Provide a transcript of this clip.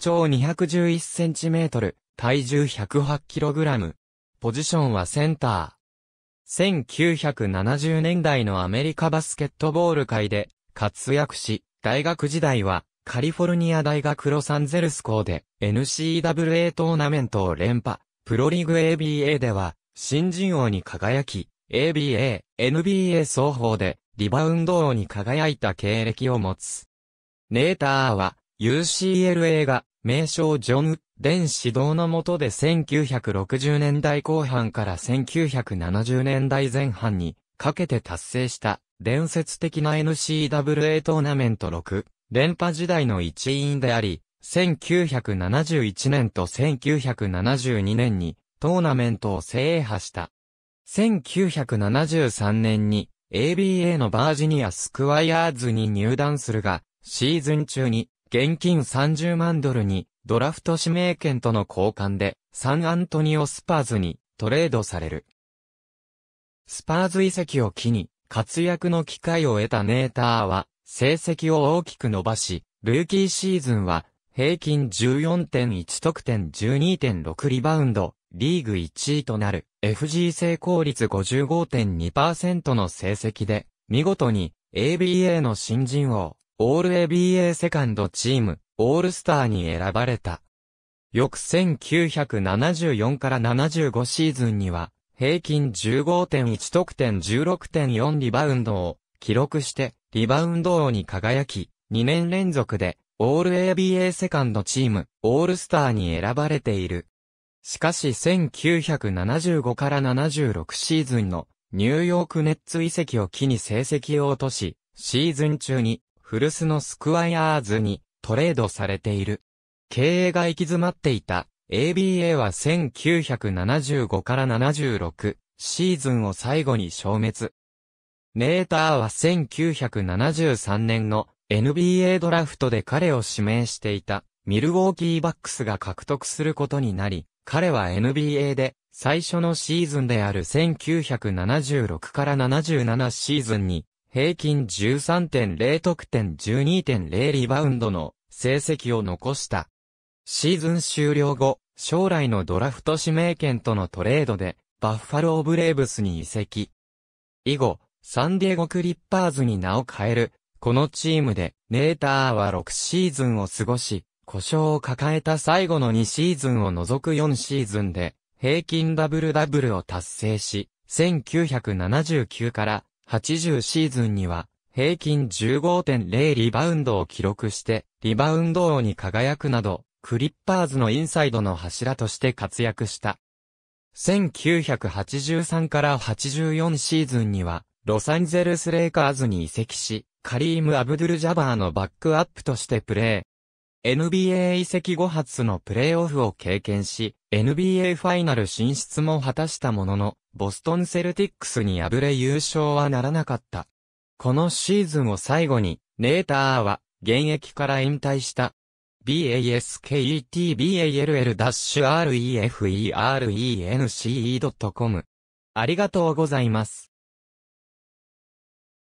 長 211cm、体重 108kg。ポジションはセンター。1970年代のアメリカバスケットボール界で活躍し、大学時代はカリフォルニア大学ロサンゼルス校で NCAA トーナメントを連覇、プロリーグ ABA では新人王に輝き、ABA、NBA 双方でリバウンド王に輝いた経歴を持つ。ネーターは UCLA が名称ジョン・デン指導の下で1960年代後半から1970年代前半にかけて達成した伝説的な n c w a トーナメント6連覇時代の一員であり、1971年と1972年にトーナメントを制覇した。1973年に ABA のバージニアスクワイヤーズに入団するが、シーズン中に現金30万ドルに、ドラフト指名権との交換で、サンアントニオスパーズにトレードされる。スパーズ遺跡を機に、活躍の機会を得たネーターは、成績を大きく伸ばし、ルーキーシーズンは、平均14.1得点12.6リバウンド、リーグ1位となる FG 成功率55.2%の成績で、見事に ABA の新人王、オール ABA セカンドチーム、オールスターに選ばれた。翌1974から75シーズンには、平均15.1得点16.4リバウンドを記録して、リバウンド王に輝き、2年連続で、オール ABA セカンドチーム、オールスターに選ばれている。しかし1975から76シーズンのニューヨークネッツ遺跡を機に成績を落とし、シーズン中に古巣のスクワイアーズにトレードされている。経営が行き詰まっていた ABA は1975から76シーズンを最後に消滅。ネーターは1973年の NBA ドラフトで彼を指名していたミルウォーキーバックスが獲得することになり、彼は NBA で最初のシーズンである1976から77シーズンに平均13.0得点12.0リバウンドの成績を残した。シーズン終了後、将来のドラフト指名権とのトレードで、バッファローブレーブスに移籍。以後、サンディエゴクリッパーズに名を変える。このチームで、ネーターは6シーズンを過ごし、故障を抱えた最後の2シーズンを除く4シーズンで、平均ダブルダブルを達成し、1979から80シーズンには、平均15.0リバウンドを記録して、リバウンド王に輝くなど、クリッパーズのインサイドの柱として活躍した。1983から84シーズンには、ロサンゼルスレイカーズに移籍し、カリーム・アブドゥル・ジャバーのバックアップとしてプレ NBA 移籍後初のプレーオフを経験し、NBA ファイナル進出も果たしたものの、ボストンセルティックスに敗れ優勝はならなかった。このシーズンを最後に、ネーターは、現役から引退した。b a s k e t b a l l r e f e r e n c c o m ありがとうございます。